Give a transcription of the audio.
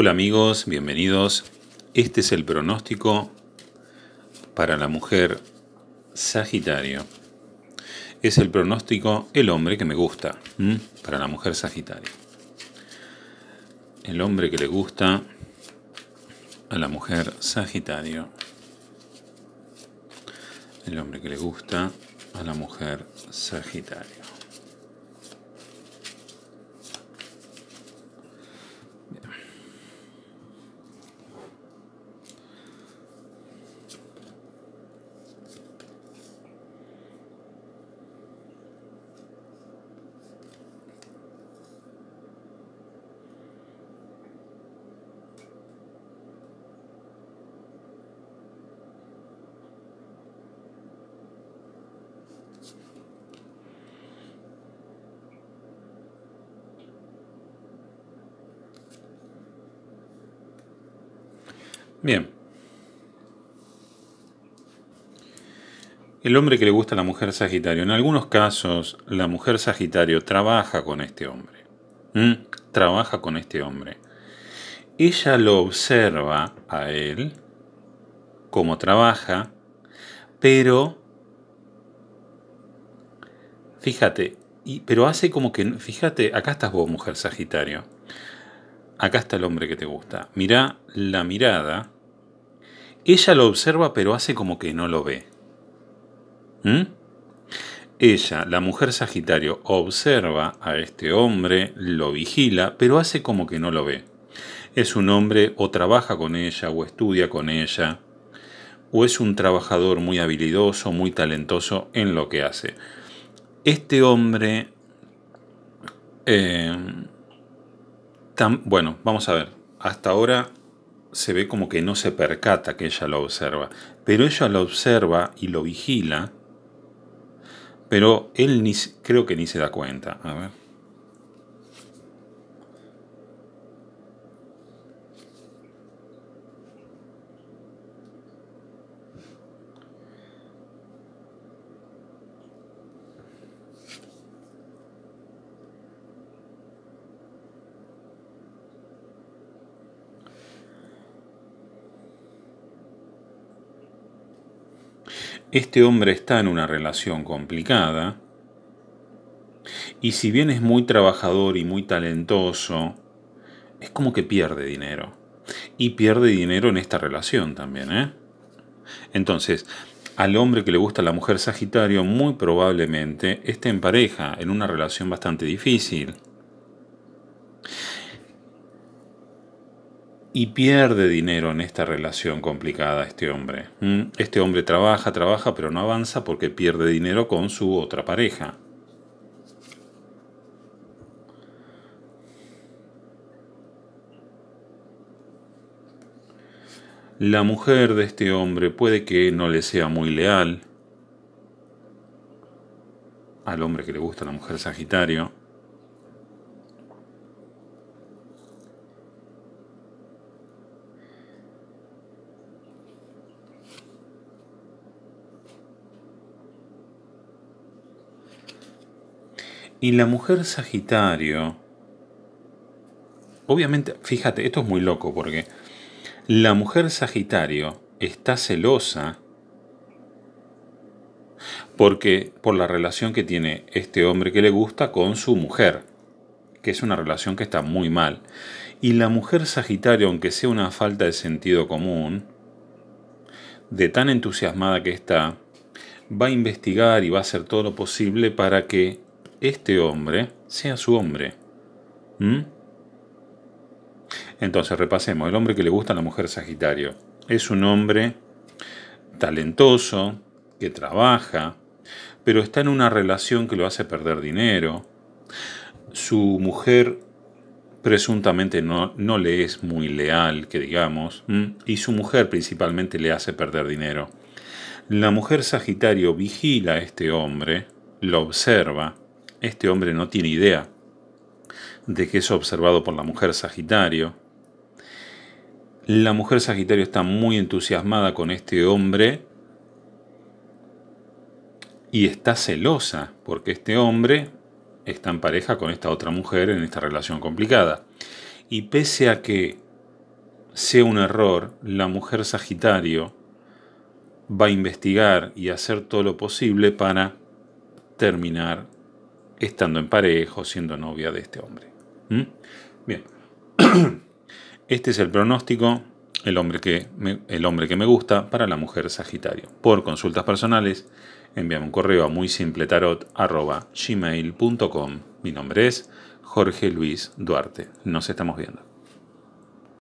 Hola amigos, bienvenidos. Este es el pronóstico para la mujer Sagitario. Es el pronóstico el hombre que me gusta para la mujer Sagitario. El hombre que le gusta a la mujer Sagitario. El hombre que le gusta a la mujer Sagitario. Bien. El hombre que le gusta a la mujer Sagitario. En algunos casos, la mujer Sagitario trabaja con este hombre. ¿Mm? Trabaja con este hombre. Ella lo observa a él, como trabaja, pero fíjate, pero hace como que, fíjate, acá estás vos, mujer Sagitario. Acá está el hombre que te gusta. Mirá la mirada ella lo observa pero hace como que no lo ve. ¿Mm? Ella, la mujer Sagitario, observa a este hombre, lo vigila, pero hace como que no lo ve. Es un hombre o trabaja con ella o estudia con ella, o es un trabajador muy habilidoso, muy talentoso en lo que hace. Este hombre... Eh, bueno, vamos a ver. Hasta ahora se ve como que no se percata que ella lo observa, pero ella lo observa y lo vigila, pero él ni, creo que ni se da cuenta. A ver. este hombre está en una relación complicada y si bien es muy trabajador y muy talentoso, es como que pierde dinero. Y pierde dinero en esta relación también, ¿eh? Entonces, al hombre que le gusta la mujer Sagitario muy probablemente esté en pareja, en una relación bastante difícil. y pierde dinero en esta relación complicada este hombre. Mm, este hombre trabaja, trabaja, pero no avanza porque pierde dinero con su otra pareja. La mujer de este hombre puede que no le sea muy leal al hombre que le gusta la mujer Sagitario. Y la mujer Sagitario, obviamente, fíjate, esto es muy loco porque la mujer Sagitario está celosa porque por la relación que tiene este hombre que le gusta con su mujer, que es una relación que está muy mal. Y la mujer Sagitario, aunque sea una falta de sentido común, de tan entusiasmada que está, va a investigar y va a hacer todo lo posible para que este hombre sea su hombre. ¿Mm? Entonces repasemos, el hombre que le gusta a la mujer Sagitario es un hombre talentoso, que trabaja, pero está en una relación que lo hace perder dinero. Su mujer presuntamente no, le es muy leal, que digamos, y su mujer principalmente le hace perder dinero. La mujer Sagitario vigila a este hombre, lo observa, este hombre no tiene idea de que es observado por la mujer Sagitario. La mujer Sagitario está muy entusiasmada con este hombre y está celosa porque este hombre está en pareja con esta otra mujer en esta relación complicada. Y pese a que sea un error, la mujer Sagitario va a investigar y hacer todo lo posible para terminar estando en parejo, siendo novia de este hombre. ¿Mm? Bien, este es el pronóstico, el hombre, que me, el hombre que me gusta para la mujer Sagitario. Por consultas personales, envíame un correo a muy simple gmail.com. Mi nombre es Jorge Luis Duarte. Nos estamos viendo.